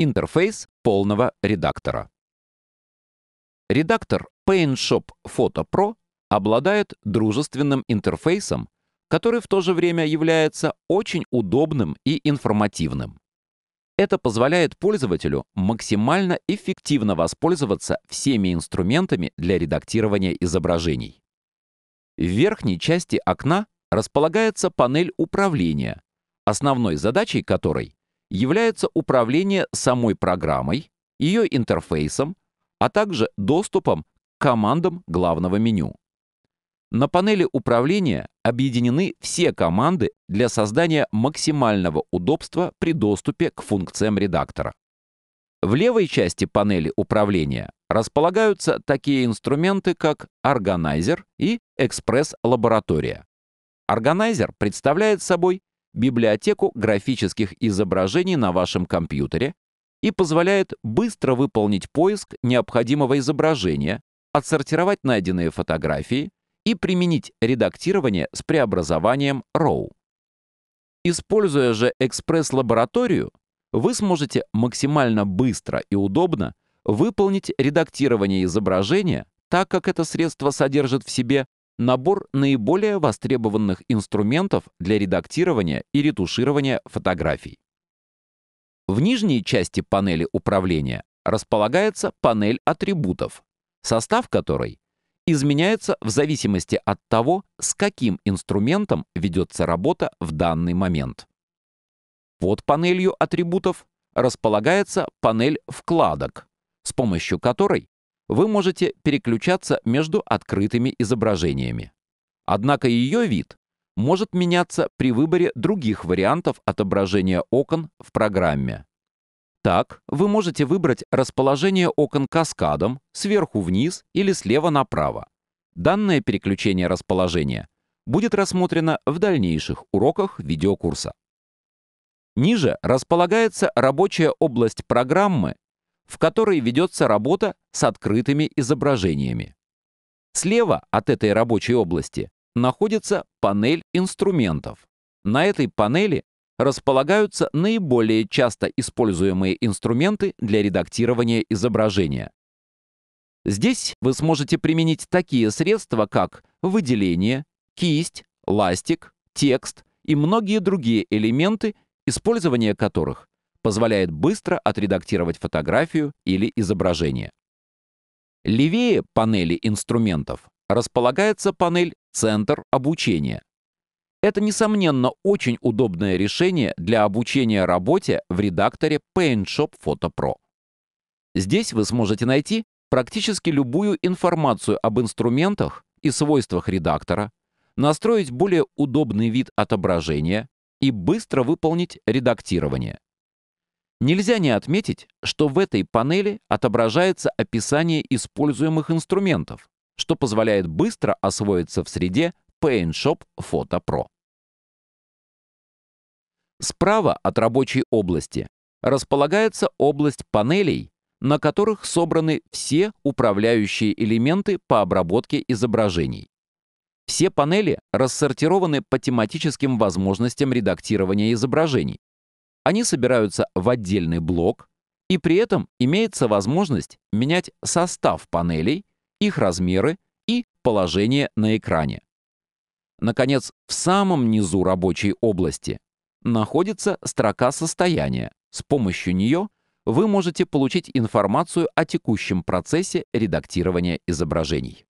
Интерфейс полного редактора. Редактор PaintShop Photo Pro обладает дружественным интерфейсом, который в то же время является очень удобным и информативным. Это позволяет пользователю максимально эффективно воспользоваться всеми инструментами для редактирования изображений. В верхней части окна располагается панель управления, основной задачей которой является управление самой программой, ее интерфейсом, а также доступом к командам главного меню. На панели управления объединены все команды для создания максимального удобства при доступе к функциям редактора. В левой части панели управления располагаются такие инструменты, как органайзер и экспресс лаборатория Organizer представляет собой библиотеку графических изображений на вашем компьютере и позволяет быстро выполнить поиск необходимого изображения, отсортировать найденные фотографии и применить редактирование с преобразованием RAW. Используя же экспресс-лабораторию, вы сможете максимально быстро и удобно выполнить редактирование изображения, так как это средство содержит в себе набор наиболее востребованных инструментов для редактирования и ретуширования фотографий. В нижней части панели управления располагается панель атрибутов, состав которой изменяется в зависимости от того, с каким инструментом ведется работа в данный момент. Под панелью атрибутов располагается панель вкладок, с помощью которой вы можете переключаться между открытыми изображениями. Однако ее вид может меняться при выборе других вариантов отображения окон в программе. Так, вы можете выбрать расположение окон каскадом, сверху вниз или слева направо. Данное переключение расположения будет рассмотрено в дальнейших уроках видеокурса. Ниже располагается рабочая область программы в которой ведется работа с открытыми изображениями. Слева от этой рабочей области находится панель инструментов. На этой панели располагаются наиболее часто используемые инструменты для редактирования изображения. Здесь вы сможете применить такие средства, как выделение, кисть, ластик, текст и многие другие элементы, использование которых позволяет быстро отредактировать фотографию или изображение. Левее панели инструментов располагается панель «Центр обучения». Это, несомненно, очень удобное решение для обучения работе в редакторе PaintShop Photo Pro. Здесь вы сможете найти практически любую информацию об инструментах и свойствах редактора, настроить более удобный вид отображения и быстро выполнить редактирование. Нельзя не отметить, что в этой панели отображается описание используемых инструментов, что позволяет быстро освоиться в среде PaintShop Photo Pro. Справа от рабочей области располагается область панелей, на которых собраны все управляющие элементы по обработке изображений. Все панели рассортированы по тематическим возможностям редактирования изображений, они собираются в отдельный блок, и при этом имеется возможность менять состав панелей, их размеры и положение на экране. Наконец, в самом низу рабочей области находится строка состояния. С помощью нее вы можете получить информацию о текущем процессе редактирования изображений.